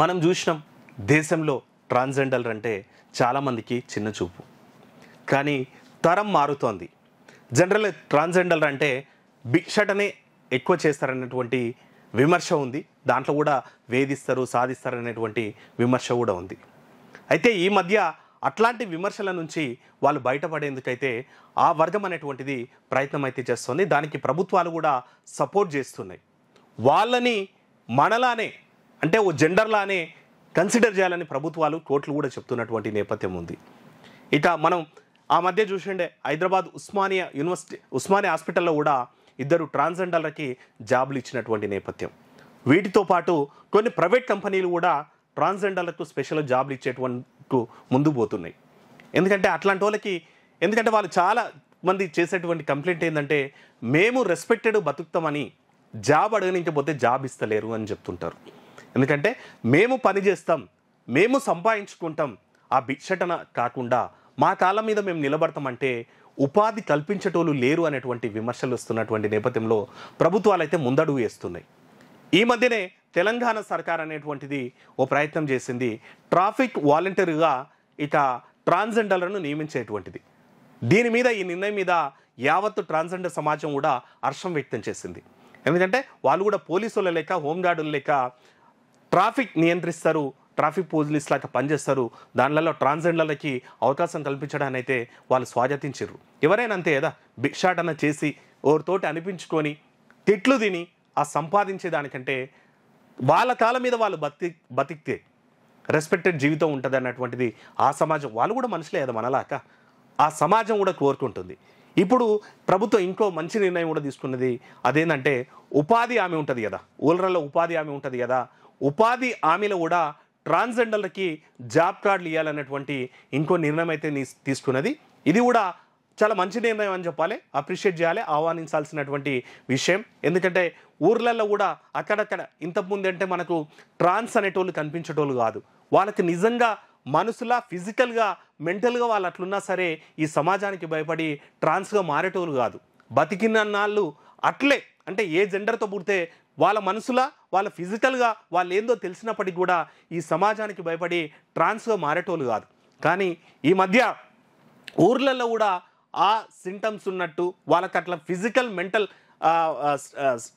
మనం చూసినాం దేశంలో ట్రాన్స్జెండర్ అంటే చాలామందికి చిన్న చూపు కానీ తరం మారుతోంది జనరల్ ట్రాన్స్జెండర్ అంటే భిక్షటనే ఎక్కువ చేస్తారనేటువంటి విమర్శ ఉంది దాంట్లో కూడా వేధిస్తారు సాధిస్తారు అనేటువంటి విమర్శ కూడా ఉంది అయితే ఈ మధ్య అట్లాంటి విమర్శల నుంచి వాళ్ళు బయటపడేందుకైతే ఆ వర్గం అనేటువంటిది ప్రయత్నం అయితే చేస్తుంది దానికి ప్రభుత్వాలు కూడా సపోర్ట్ చేస్తున్నాయి వాళ్ళని మనలానే అంటే ఓ జెండర్లానే కన్సిడర్ చేయాలని ప్రభుత్వాలు కోట్లు కూడా చెప్తున్నటువంటి నేపథ్యం ఉంది ఇక మనం ఆ మధ్య చూసిండే హైదరాబాద్ ఉస్మానియా యూనివర్సిటీ ఉస్మానియా హాస్పిటల్లో కూడా ఇద్దరు ట్రాన్స్జెండర్లకి జాబులు ఇచ్చినటువంటి నేపథ్యం వీటితో పాటు కొన్ని ప్రైవేట్ కంపెనీలు కూడా ట్రాన్స్జెండర్లకు స్పెషల్ జాబులు ఇచ్చేటువంటి ముందు పోతున్నాయి ఎందుకంటే అట్లాంటి వాళ్ళకి ఎందుకంటే వాళ్ళు చాలా మంది చేసేటువంటి కంప్లైంట్ ఏంటంటే మేము రెస్పెక్టెడ్ బతుకుతామని జాబ్ అడగనికపోతే జాబ్ ఇస్తలేరు అని చెప్తుంటారు ఎందుకంటే మేము పని చేస్తాం మేము సంపాదించుకుంటాం ఆ భిక్షటన కాకుండా మా కాలం మీద మేము నిలబడతామంటే ఉపాధి కల్పించేటోళ్ళు లేరు అనేటువంటి విమర్శలు వస్తున్నటువంటి నేపథ్యంలో ప్రభుత్వాలు అయితే ముందడుగు వేస్తున్నాయి ఈ మధ్యనే తెలంగాణ సర్కార్ అనేటువంటిది ఓ ప్రయత్నం చేసింది ట్రాఫిక్ వాలంటీర్గా ఇక ట్రాన్స్జెండర్లను నియమించేటువంటిది దీని మీద ఈ నిర్ణయం మీద యావత్తు ట్రాన్స్జెండర్ సమాజం కూడా హర్షం వ్యక్తం చేసింది ఎందుకంటే వాళ్ళు కూడా పోలీసులు లేక హోంగార్డులు లేక ట్రాఫిక్ నియంత్రిస్తారు ట్రాఫిక్ పోలీస్ లాగా పనిచేస్తారు దానిలలో ట్రాన్స్జెండర్లకి అవకాశం కల్పించడాన్ని అయితే వాళ్ళు స్వాగతించారు ఎవరైనా అంతే కదా భిక్షాటన చేసి ఓరితోటి అనిపించుకొని తిట్లు తిని ఆ సంపాదించే దానికంటే వాళ్ళ కాల మీద వాళ్ళు బతి బతికితే రెస్పెక్టెడ్ జీవితం ఉంటుంది అన్నటువంటిది ఆ సమాజం వాళ్ళు కూడా మనుషులే కదా మనలాక ఆ సమాజం కూడా కోరుకుంటుంది ఇప్పుడు ప్రభుత్వం ఇంకో మంచి నిర్ణయం కూడా తీసుకున్నది అదేంటంటే ఉపాధి ఆమె ఉంటుంది కదా ఊళ్ళలో ఉపాధి ఆమె ఉంటుంది కదా ఉపాధి హామీలో కూడా ట్రాన్స్జెండర్లకి జాబ్ కార్డులు ఇవ్వాలన్నటువంటి ఇంకో నిర్ణయం అయితే తీసుకున్నది ఇది కూడా చాలా మంచి నిర్ణయం అని చెప్పాలి అప్రిషియేట్ చేయాలి ఆహ్వానించాల్సినటువంటి విషయం ఎందుకంటే ఊర్లలో కూడా అక్కడక్కడ ఇంతకుముందు అంటే మనకు ట్రాన్స్ అనేటోళ్ళు కనిపించేటోళ్ళు కాదు వాళ్ళకి నిజంగా మనసులా ఫిజికల్గా మెంటల్గా వాళ్ళు అట్లున్నా సరే ఈ సమాజానికి భయపడి ట్రాన్స్గా మారేటోళ్ళు కాదు బతికిన నాళ్ళు అట్లే అంటే ఏ జెండర్తో పుడితే వాళ్ళ మనసులా వాళ్ళ ఫిజికల్గా వాళ్ళు ఏందో తెలిసినప్పటికీ కూడా ఈ సమాజానికి భయపడి ట్రాన్స్గా మారేటోళ్ళు కాదు కానీ ఈ మధ్య ఊర్లలో కూడా ఆ సింటమ్స్ ఉన్నట్టు వాళ్ళకి అట్లా ఫిజికల్ మెంటల్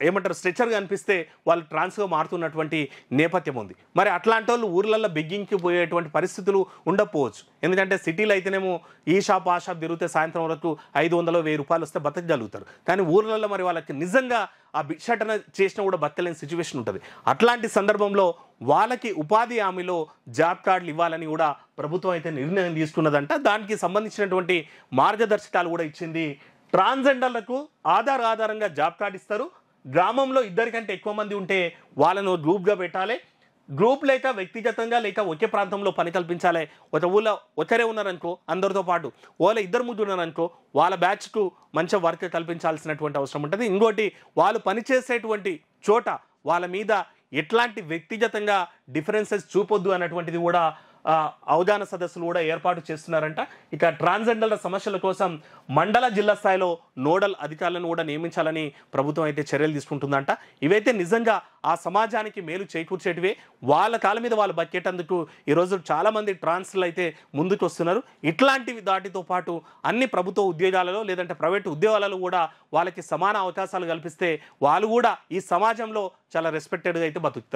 ఏమంటారు స్ట్రెచర్గా అనిపిస్తే వాళ్ళు ట్రాన్స్గా మారుతున్నటువంటి నేపథ్యం ఉంది మరి అట్లాంటి వాళ్ళు ఊర్లలో బెగ్గింగ్కి పోయేటువంటి పరిస్థితులు ఉండకపోవచ్చు ఎందుకంటే సిటీలో అయితేనేమో ఈ షాప్ ఆ షాప్ తిరిగితే సాయంత్రం వరకు ఐదు వందలు వెయ్యి రూపాయలు వస్తే బతకగలుగుతారు కానీ ఊర్లలో మరి వాళ్ళకి నిజంగా ఆ భిక్షాటన చేసినా కూడా బతకలేని సిచ్యువేషన్ ఉంటుంది అట్లాంటి సందర్భంలో వాళ్ళకి ఉపాధి హామీలో జాబ్ కార్డులు ఇవ్వాలని కూడా ప్రభుత్వం అయితే నిర్ణయం తీసుకున్నదంట దానికి సంబంధించినటువంటి మార్గదర్శకాలు కూడా ఇచ్చింది ట్రాన్స్జెండర్లకు ఆధార్ ఆధారంగా జాబ్ కార్డు ఇస్తారు గ్రామంలో ఇద్దరికంటే ఎక్కువ మంది ఉంటే వాళ్ళను గ్రూప్గా పెట్టాలి గ్రూప్ లేక వ్యక్తిగతంగా లేక ఒకే ప్రాంతంలో పని కల్పించాలి ఒక ఊళ్ళో ఒకరే ఉన్నారనుకో అందరితో పాటు వాళ్ళ ఇద్దరు ముగ్గురు ఉన్నారనుకో వాళ్ళ బ్యాచ్కు మంచి వర్క్ కల్పించాల్సినటువంటి అవసరం ఉంటుంది ఇంకోటి వాళ్ళు పనిచేసేటువంటి చోట వాళ్ళ మీద ఎట్లాంటి వ్యక్తిగతంగా డిఫరెన్సెస్ చూపొద్దు అన్నటువంటిది కూడా అవధాన సదస్సులు కూడా ఏర్పాటు చేస్తున్నారంట ఇక ట్రాన్స్జెండర్ల సమస్యల కోసం మండల జిల్లా స్థాయిలో నోడల్ అధికారులను కూడా నియమించాలని ప్రభుత్వం అయితే చర్యలు తీసుకుంటుందంట ఇవైతే నిజంగా ఆ సమాజానికి మేలు చేకూర్చేటివే వాళ్ళ కాల మీద వాళ్ళు బతికేటందుకు ఈరోజు చాలామంది ట్రాన్స్లు అయితే ముందుకు వస్తున్నారు ఇట్లాంటివి దాటితో పాటు అన్ని ప్రభుత్వ ఉద్యోగాలలో లేదంటే ప్రైవేట్ ఉద్యోగాలలో కూడా వాళ్ళకి సమాన అవకాశాలు కల్పిస్తే వాళ్ళు కూడా ఈ సమాజంలో చాలా రెస్పెక్టెడ్గా అయితే బతుకుతారు